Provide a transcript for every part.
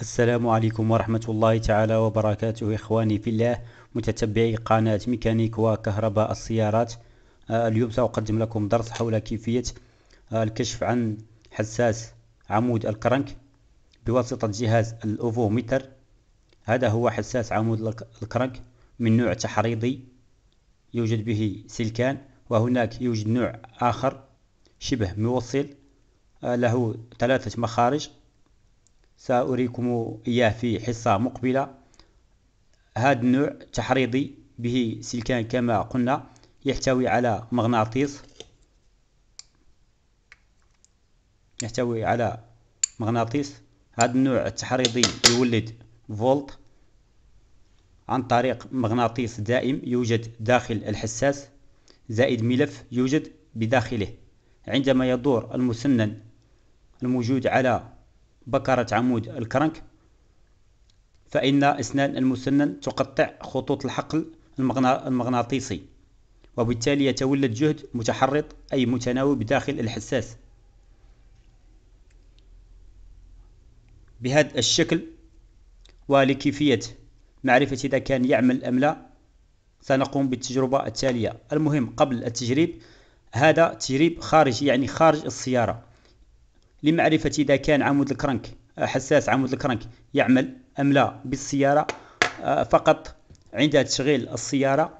السلام عليكم ورحمة الله تعالى وبركاته إخواني في الله متتبعي قناة ميكانيك وكهرباء السيارات آه، اليوم سأقدم لكم درس حول كيفية آه، الكشف عن حساس عمود الكرنك بواسطة جهاز الأوفوميتر هذا هو حساس عمود الكرنك من نوع تحريضي يوجد به سلكان وهناك يوجد نوع آخر شبه موصل آه، له ثلاثة مخارج سأريكم إياه في حصة مقبلة هذا النوع تحريضي به سلكان كما قلنا يحتوي على مغناطيس يحتوي على مغناطيس هذا النوع التحريضي يولد فولت عن طريق مغناطيس دائم يوجد داخل الحساس زائد ملف يوجد بداخله عندما يدور المسنن الموجود على بكرة عمود الكرنك فإن أسنان المسنن تقطع خطوط الحقل المغناطيسي وبالتالي يتولد جهد متحرط أي متناوب داخل الحساس بهذا الشكل ولكيفية معرفة إذا كان يعمل أم لا سنقوم بالتجربة التالية المهم قبل التجريب هذا تجريب خارجي يعني خارج السيارة لمعرفة إذا كان عمود الكرنك آه، حساس عمود الكرنك يعمل أم لا بالسيارة آه، فقط عند تشغيل السيارة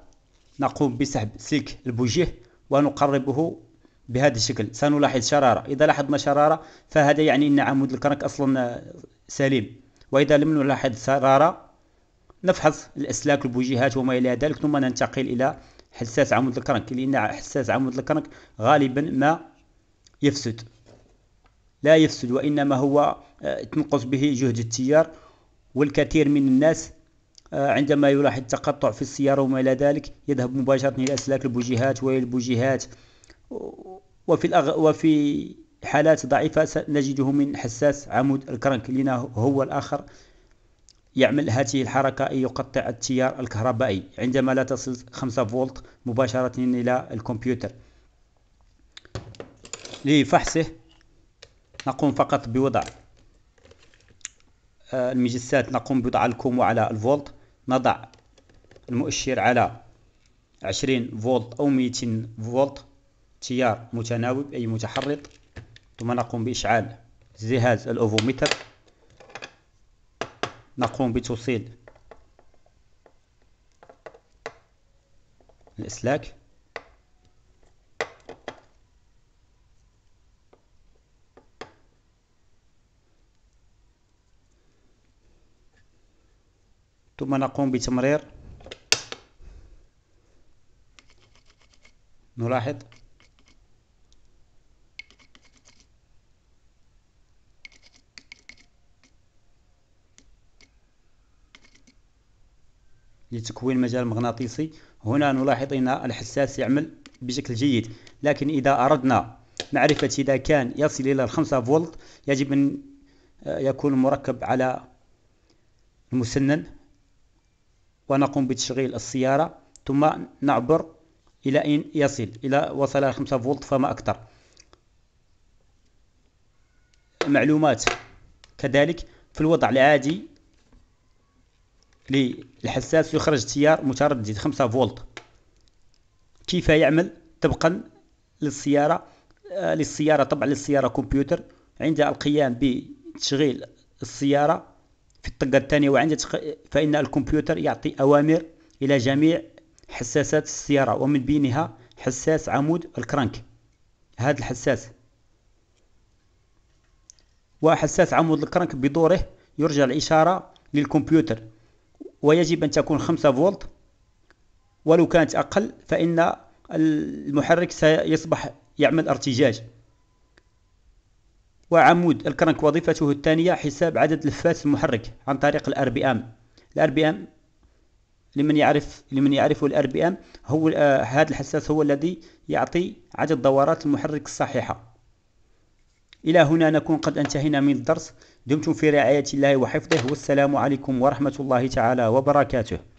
نقوم بسحب سلك البوجيه ونقربه بهذا الشكل سنلاحظ شرارة إذا لاحظنا شرارة فهذا يعني أن عمود الكرنك أصلا آه، سليم وإذا لم نلاحظ شرارة نفحص الأسلاك البوجيهات وما إلى ذلك ثم ننتقل إلى حساس عمود الكرنك لأن حساس عمود الكرنك غالبا ما يفسد لا يفسد وإنما هو آه، تنقص به جهد التيار والكثير من الناس آه، عندما يلاحظ تقطع في السيارة وما إلى ذلك يذهب مباشرة إلى أسلاك البوجيهات والبوجيهات وفي الأغ... وفي حالات ضعيفة نجده من حساس عمود الكرنك لنا هو الآخر يعمل هذه الحركة يقطع التيار الكهربائي عندما لا تصل 5 فولت مباشرة إلى الكمبيوتر لفحصه نقوم فقط بوضع آه، المجسات نقوم بوضع الكومو على الفولت نضع المؤشر على 20 فولت أو 200 فولت تيار متناوب أي متحرط ثم نقوم بإشعال جهاز الاوفوميتر نقوم بتوصيل الإسلاك ثم نقوم بتمرير نلاحظ لتكوين مجال مغناطيسي هنا نلاحظ أن الحساس يعمل بشكل جيد لكن إذا أردنا معرفة إذا كان يصل إلى الخمسة فولت يجب أن آه، يكون مركب على المسنن ونقوم بتشغيل السيارة ثم نعبر إلى أن يصل إلى وصل 5 فولت فما أكثر معلومات كذلك في الوضع العادي للحساس يخرج تيار متردد 5 فولت كيف يعمل طبقا للسيارة آه، للسيارة طبعا للسيارة كمبيوتر عند القيام بتشغيل السيارة في الطقة الثانية وعند فإن الكمبيوتر يعطي أوامر إلى جميع حساسات السيارة ومن بينها حساس عمود الكرانك هذا الحساس وحساس عمود الكرانك بدوره يرجع الإشارة للكمبيوتر ويجب أن تكون 5 فولت ولو كانت أقل فإن المحرك سيصبح يعمل ارتجاج وعمود الكرنك وظيفته الثانية حساب عدد لفات المحرك عن طريق الار بي ام الار بي ام لمن يعرف لمن يعرفه الار بي ام هو آه هذا الحساس هو الذي يعطي عدد دورات المحرك الصحيحة إلى هنا نكون قد انتهينا من الدرس دمتم في رعاية الله وحفظه والسلام عليكم ورحمة الله تعالى وبركاته